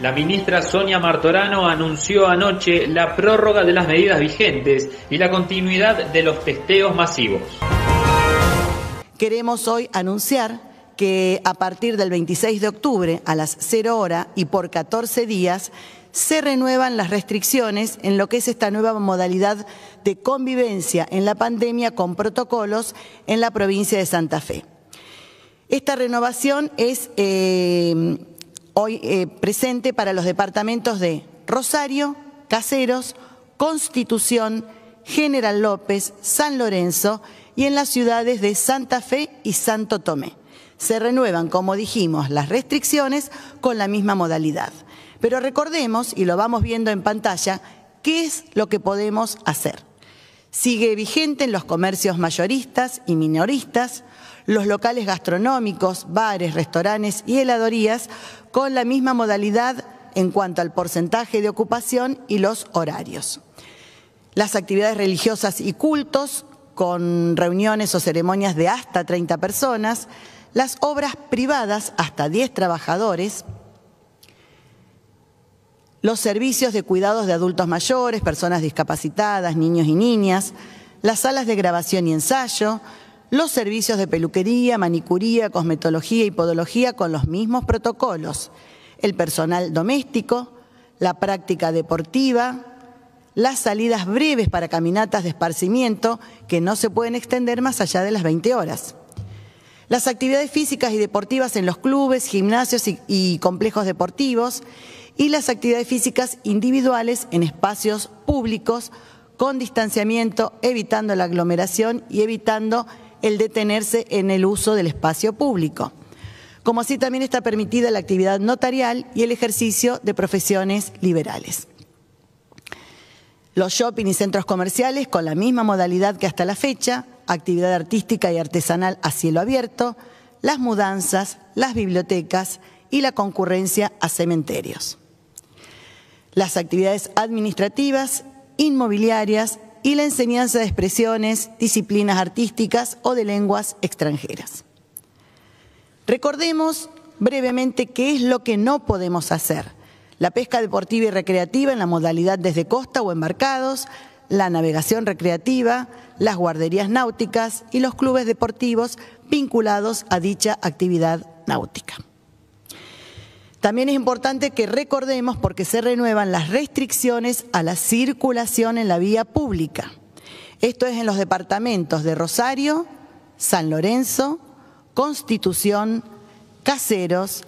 La ministra Sonia Martorano anunció anoche la prórroga de las medidas vigentes y la continuidad de los testeos masivos. Queremos hoy anunciar que a partir del 26 de octubre a las 0 hora y por 14 días se renuevan las restricciones en lo que es esta nueva modalidad de convivencia en la pandemia con protocolos en la provincia de Santa Fe. Esta renovación es... Eh, hoy eh, presente para los departamentos de Rosario, Caseros, Constitución, General López, San Lorenzo y en las ciudades de Santa Fe y Santo Tomé. Se renuevan, como dijimos, las restricciones con la misma modalidad. Pero recordemos, y lo vamos viendo en pantalla, qué es lo que podemos hacer. Sigue vigente en los comercios mayoristas y minoristas, los locales gastronómicos, bares, restaurantes y heladorías con la misma modalidad en cuanto al porcentaje de ocupación y los horarios. Las actividades religiosas y cultos con reuniones o ceremonias de hasta 30 personas, las obras privadas hasta 10 trabajadores, los servicios de cuidados de adultos mayores, personas discapacitadas, niños y niñas, las salas de grabación y ensayo, los servicios de peluquería, manicuría, cosmetología y podología con los mismos protocolos, el personal doméstico, la práctica deportiva, las salidas breves para caminatas de esparcimiento que no se pueden extender más allá de las 20 horas. Las actividades físicas y deportivas en los clubes, gimnasios y, complejos deportivos y las actividades físicas individuales en espacios públicos con distanciamiento, evitando la aglomeración y evitando el detenerse en el uso del espacio público. Como así también está permitida la actividad notarial y el ejercicio de profesiones liberales. Los shopping y centros comerciales con la misma modalidad que hasta la fecha, actividad artística y artesanal a cielo abierto, las mudanzas, las bibliotecas y la concurrencia a cementerios. Las actividades administrativas, inmobiliarias, y la enseñanza de expresiones, disciplinas artísticas o de lenguas extranjeras. Recordemos brevemente qué es lo que no podemos hacer. La pesca deportiva y recreativa en la modalidad desde costa o embarcados, la navegación recreativa, las guarderías náuticas y los clubes deportivos vinculados a dicha actividad náutica. También es importante que recordemos porque se renuevan las restricciones a la circulación en la vía pública. Esto es en los departamentos de Rosario, San Lorenzo, Constitución, Caseros,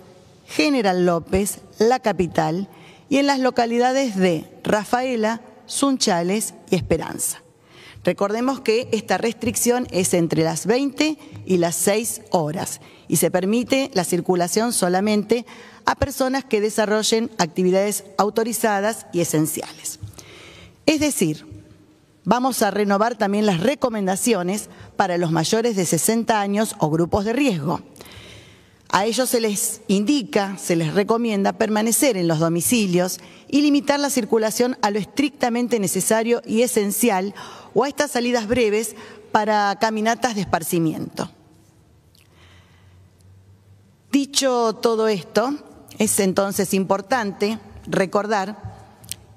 General López, la capital, y en las localidades de Rafaela, Sunchales y Esperanza. Recordemos que esta restricción es entre las 20 y las 6 horas y se permite la circulación solamente a personas que desarrollen actividades autorizadas y esenciales. Es decir, vamos a renovar también las recomendaciones para los mayores de 60 años o grupos de riesgo. A ellos se les indica, se les recomienda permanecer en los domicilios y limitar la circulación a lo estrictamente necesario y esencial o a estas salidas breves para caminatas de esparcimiento. Dicho todo esto, es entonces importante recordar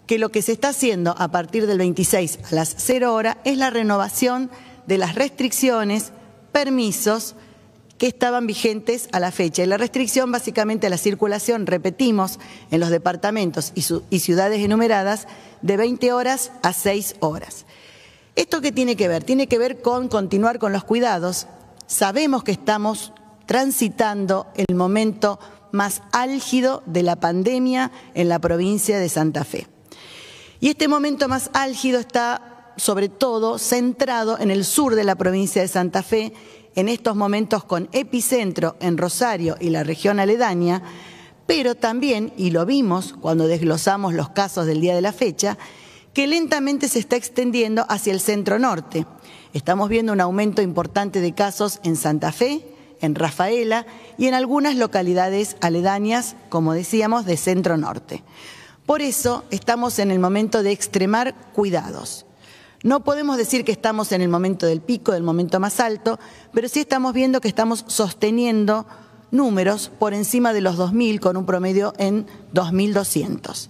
que lo que se está haciendo a partir del 26 a las 0 horas es la renovación de las restricciones, permisos que estaban vigentes a la fecha. Y la restricción básicamente a la circulación, repetimos, en los departamentos y, y ciudades enumeradas, de 20 horas a 6 horas. ¿Esto qué tiene que ver? Tiene que ver con continuar con los cuidados. Sabemos que estamos transitando el momento más álgido de la pandemia en la provincia de Santa Fe. Y este momento más álgido está sobre todo centrado en el sur de la provincia de Santa Fe, en estos momentos con epicentro en Rosario y la región aledaña, pero también, y lo vimos cuando desglosamos los casos del día de la fecha, que lentamente se está extendiendo hacia el centro norte. Estamos viendo un aumento importante de casos en Santa Fe, en Rafaela y en algunas localidades aledañas, como decíamos, de centro norte. Por eso estamos en el momento de extremar cuidados. No podemos decir que estamos en el momento del pico, del momento más alto, pero sí estamos viendo que estamos sosteniendo números por encima de los 2.000 con un promedio en 2.200.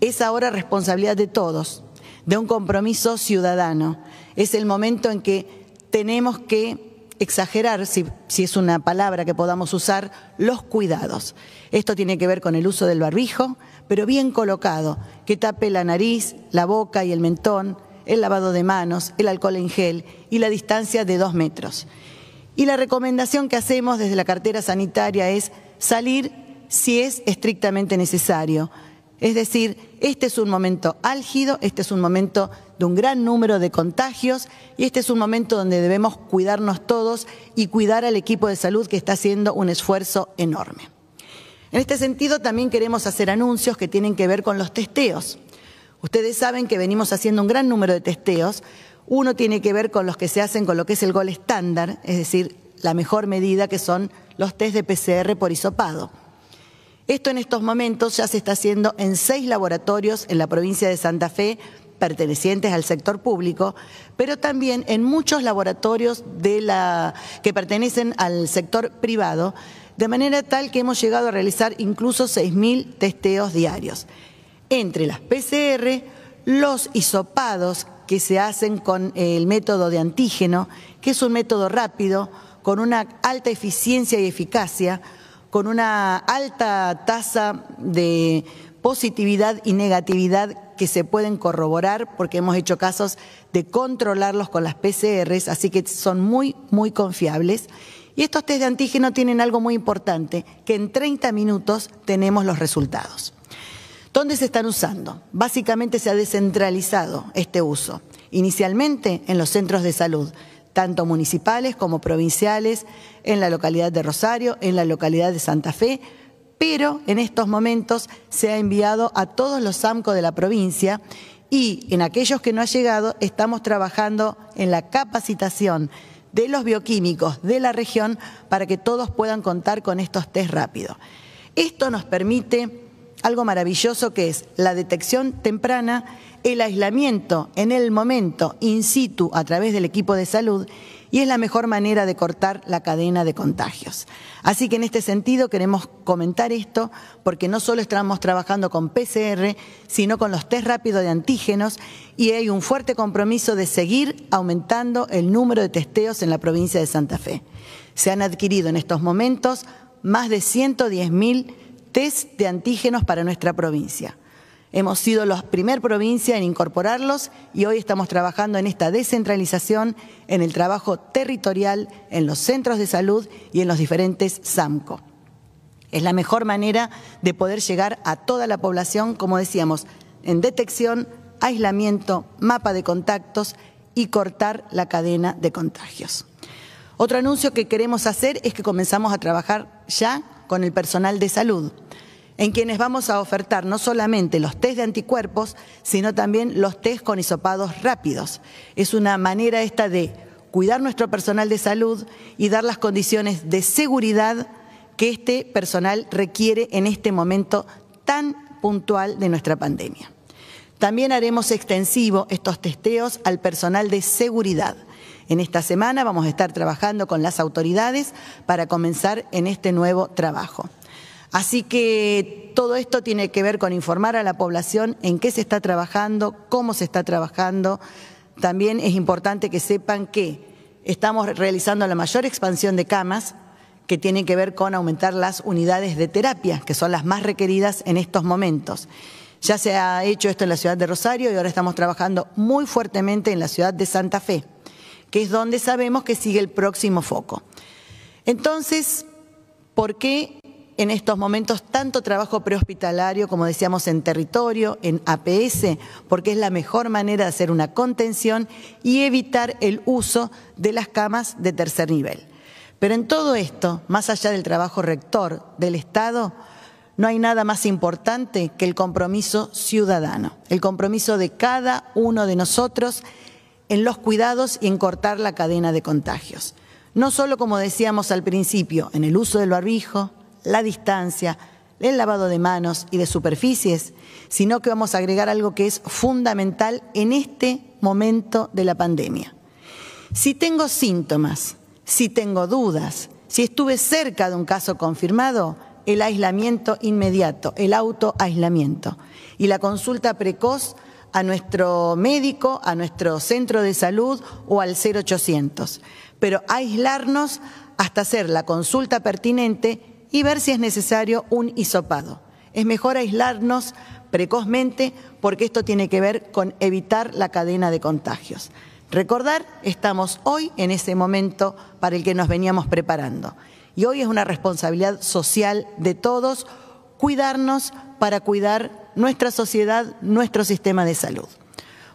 Es ahora responsabilidad de todos, de un compromiso ciudadano. Es el momento en que tenemos que exagerar, si, es una palabra que podamos usar, los cuidados. Esto tiene que ver con el uso del barbijo, pero bien colocado, que tape la nariz, la boca y el mentón, el lavado de manos, el alcohol en gel y la distancia de dos metros. Y la recomendación que hacemos desde la cartera sanitaria es salir si es estrictamente necesario, es decir, este es un momento álgido, este es un momento de un gran número de contagios y este es un momento donde debemos cuidarnos todos y cuidar al equipo de salud que está haciendo un esfuerzo enorme. En este sentido, también queremos hacer anuncios que tienen que ver con los testeos. Ustedes saben que venimos haciendo un gran número de testeos. Uno tiene que ver con los que se hacen con lo que es el gol estándar, es decir, la mejor medida que son los test de PCR por hisopado. Esto en estos momentos ya se está haciendo en seis laboratorios en la provincia de Santa Fe pertenecientes al sector público, pero también en muchos laboratorios que pertenecen al sector privado, de manera tal que hemos llegado a realizar incluso 6.000 testeos diarios. Entre las PCR, los hisopados que se hacen con el método de antígeno, que es un método rápido, con una alta eficiencia y eficacia, con una alta tasa de positividad y negatividad que se pueden corroborar porque hemos hecho casos de controlarlos con las PCRs, así que son muy, muy confiables. Y estos test de antígeno tienen algo muy importante, que en 30 minutos tenemos los resultados. ¿Dónde se están usando? Básicamente se ha descentralizado este uso, inicialmente en los centros de salud, tanto municipales como provinciales, en la localidad de Rosario, en la localidad de Santa Fe, pero en estos momentos se ha enviado a todos los SAMCO de la provincia y en aquellos que no ha llegado estamos trabajando en la capacitación de los bioquímicos de la región para que todos puedan contar con estos test rápidos. Esto nos permite algo maravilloso que es la detección temprana, el aislamiento en el momento, in situ, a través del equipo de salud, y es la mejor manera de cortar la cadena de contagios. Así que en este sentido queremos comentar esto porque no solo estamos trabajando con PCR, sino con los test rápidos de antígenos y hay un fuerte compromiso de seguir aumentando el número de testeos en la provincia de Santa Fe. Se han adquirido en estos momentos más de 110 mil test de antígenos para nuestra provincia. Hemos sido la primer provincia en incorporarlos y hoy estamos trabajando en esta descentralización, en el trabajo territorial, en los centros de salud y en los diferentes SAMCO. Es la mejor manera de poder llegar a toda la población, como decíamos, en detección, aislamiento, mapa de contactos y cortar la cadena de contagios. Otro anuncio que queremos hacer es que comenzamos a trabajar ya con el personal de salud, en quienes vamos a ofertar no solamente los test de anticuerpos, sino también los test con hisopados rápidos. Es una manera esta de cuidar nuestro personal de salud y dar las condiciones de seguridad que este personal requiere en este momento tan puntual de nuestra pandemia. También haremos extensivo estos testeos al personal de seguridad en esta semana vamos a estar trabajando con las autoridades para comenzar en este nuevo trabajo. Así que todo esto tiene que ver con informar a la población en qué se está trabajando, cómo se está trabajando. También es importante que sepan que estamos realizando la mayor expansión de camas que tiene que ver con aumentar las unidades de terapia, que son las más requeridas en estos momentos. Ya se ha hecho esto en la ciudad de Rosario y ahora estamos trabajando muy fuertemente en la ciudad de Santa Fe que es donde sabemos que sigue el próximo foco. Entonces, ¿por qué en estos momentos tanto trabajo prehospitalario, como decíamos, en territorio, en APS, porque es la mejor manera de hacer una contención y evitar el uso de las camas de tercer nivel. Pero en todo esto, más allá del trabajo rector del Estado, no hay nada más importante que el compromiso ciudadano, el compromiso de cada uno de nosotros en los cuidados y en cortar la cadena de contagios. No solo, como decíamos al principio, en el uso del barbijo, la distancia, el lavado de manos y de superficies, sino que vamos a agregar algo que es fundamental en este momento de la pandemia. Si tengo síntomas, si tengo dudas, si estuve cerca de un caso confirmado, el aislamiento inmediato, el autoaislamiento y la consulta precoz a nuestro médico, a nuestro centro de salud o al 0800. Pero aislarnos hasta hacer la consulta pertinente y ver si es necesario un hisopado. Es mejor aislarnos precozmente porque esto tiene que ver con evitar la cadena de contagios. Recordar, estamos hoy en ese momento para el que nos veníamos preparando. Y hoy es una responsabilidad social de todos cuidarnos para cuidar nuestra sociedad, nuestro sistema de salud.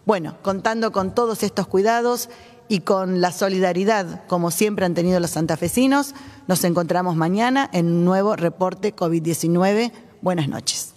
Bueno, contando con todos estos cuidados y con la solidaridad, como siempre han tenido los santafesinos, nos encontramos mañana en un nuevo reporte COVID-19. Buenas noches.